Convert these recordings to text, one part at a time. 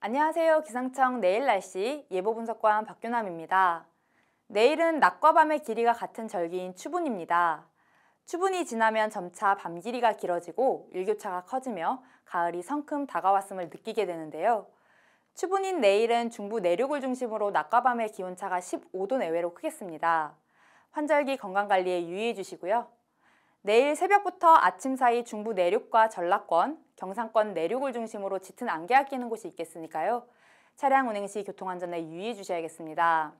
안녕하세요. 기상청 내일 날씨 예보 분석관 박규남입니다. 내일은 낮과 밤의 길이가 같은 절기인 추분입니다. 추분이 지나면 점차 밤 길이가 길어지고 일교차가 커지며 가을이 성큼 다가왔음을 느끼게 되는데요. 추분인 내일은 중부 내륙을 중심으로 낮과 밤의 기온차가 15도 내외로 크겠습니다. 환절기 건강관리에 유의해 주시고요. 내일 새벽부터 아침 사이 중부 내륙과 전라권, 경상권 내륙을 중심으로 짙은 안개가 끼는 곳이 있겠으니까요. 차량 운행 시 교통안전에 유의해 주셔야겠습니다.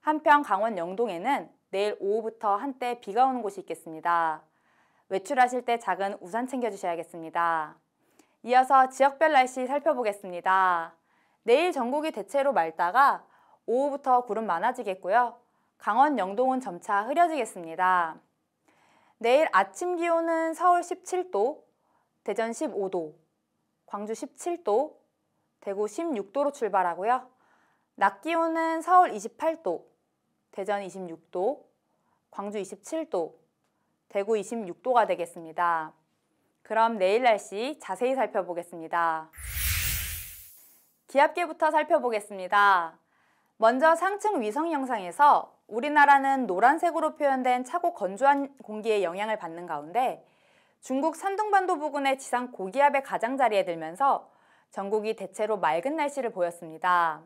한편 강원 영동에는 내일 오후부터 한때 비가 오는 곳이 있겠습니다. 외출하실 때 작은 우산 챙겨주셔야겠습니다. 이어서 지역별 날씨 살펴보겠습니다. 내일 전국이 대체로 맑다가 오후부터 구름 많아지겠고요. 강원 영동은 점차 흐려지겠습니다. 내일 아침 기온은 서울 17도, 대전 15도, 광주 17도, 대구 16도로 출발하고요. 낮 기온은 서울 28도, 대전 26도, 광주 27도, 대구 26도가 되겠습니다. 그럼 내일 날씨 자세히 살펴보겠습니다. 기압계부터 살펴보겠습니다. 먼저 상층 위성 영상에서 우리나라는 노란색으로 표현된 차고 건조한 공기의 영향을 받는 가운데 중국 산둥반도 부근의 지상 고기압의 가장자리에 들면서 전국이 대체로 맑은 날씨를 보였습니다.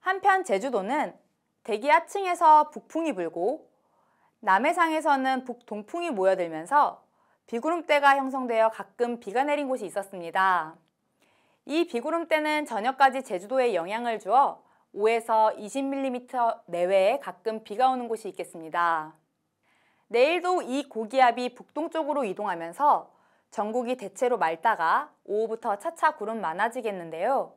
한편 제주도는 대기하층에서 북풍이 불고 남해상에서는 북동풍이 모여들면서 비구름대가 형성되어 가끔 비가 내린 곳이 있었습니다. 이 비구름대는 저녁까지 제주도에 영향을 주어 5에서 20mm 내외에 가끔 비가 오는 곳이 있겠습니다. 내일도 이 고기압이 북동쪽으로 이동하면서 전국이 대체로 맑다가 오후부터 차차 구름 많아지겠는데요.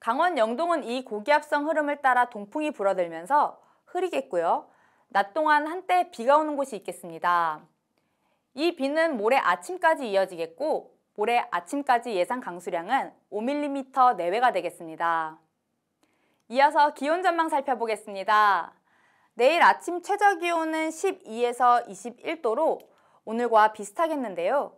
강원 영동은 이 고기압성 흐름을 따라 동풍이 불어들면서 흐리겠고요. 낮 동안 한때 비가 오는 곳이 있겠습니다. 이 비는 모레 아침까지 이어지겠고 모레 아침까지 예상 강수량은 5mm 내외가 되겠습니다. 이어서 기온 전망 살펴보겠습니다. 내일 아침 최저 기온은 12에서 21도로 오늘과 비슷하겠는데요.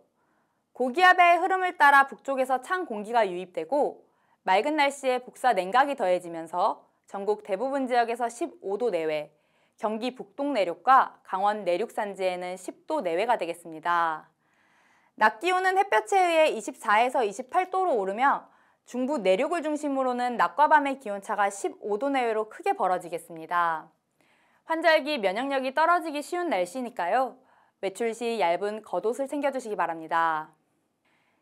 고기압의 흐름을 따라 북쪽에서 찬 공기가 유입되고 맑은 날씨에 복사 냉각이 더해지면서 전국 대부분 지역에서 15도 내외, 경기 북동 내륙과 강원 내륙 산지에는 10도 내외가 되겠습니다. 낮 기온은 햇볕에 의해 24에서 28도로 오르며 중부 내륙을 중심으로는 낮과 밤의 기온차가 15도 내외로 크게 벌어지겠습니다. 환절기 면역력이 떨어지기 쉬운 날씨니까요. 외출 시 얇은 겉옷을 챙겨주시기 바랍니다.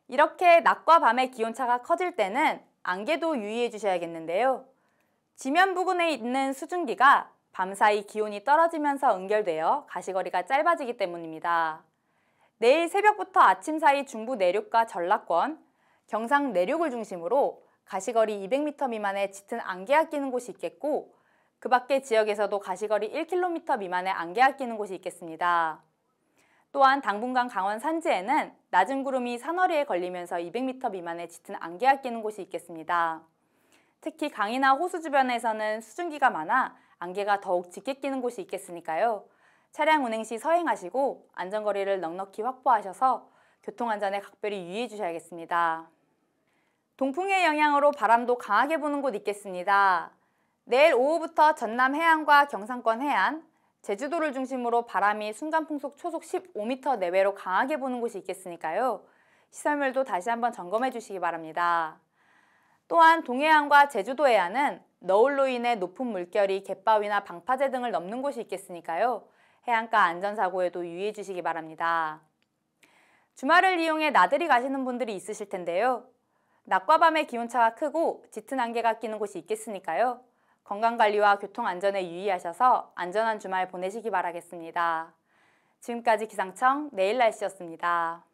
이렇게 낮과 밤의 기온차가 커질 때는 안개도 유의해 주셔야겠는데요. 지면 부근에 있는 수증기가 밤사이 기온이 떨어지면서 응결되어 가시거리가 짧아지기 때문입니다. 내일 새벽부터 아침 사이 중부 내륙과 전라권, 경상 내륙을 중심으로 가시거리 200m 미만의 짙은 안개가 끼는 곳이 있겠고 그 밖의 지역에서도 가시거리 1km 미만의 안개가 끼는 곳이 있겠습니다. 또한 당분간 강원 산지에는 낮은 구름이 산허리에 걸리면서 200m 미만의 짙은 안개가 끼는 곳이 있겠습니다. 특히 강이나 호수 주변에서는 수증기가 많아 안개가 더욱 짙게 끼는 곳이 있겠으니까요. 차량 운행 시 서행하시고 안전거리를 넉넉히 확보하셔서 교통안전에 각별히 유의해 주셔야겠습니다. 동풍의 영향으로 바람도 강하게 부는 곳 있겠습니다. 내일 오후부터 전남 해안과 경상권 해안, 제주도를 중심으로 바람이 순간풍속 초속 15m 내외로 강하게 부는 곳이 있겠으니까요. 시설물도 다시 한번 점검해 주시기 바랍니다. 또한 동해안과 제주도 해안은 너울로 인해 높은 물결이 갯바위나 방파제 등을 넘는 곳이 있겠으니까요. 해안가 안전사고에도 유의해 주시기 바랍니다. 주말을 이용해 나들이 가시는 분들이 있으실 텐데요. 낮과 밤의 기온차가 크고 짙은 안개가 끼는 곳이 있겠으니까요. 건강관리와 교통안전에 유의하셔서 안전한 주말 보내시기 바라겠습니다. 지금까지 기상청 내일 날씨였습니다.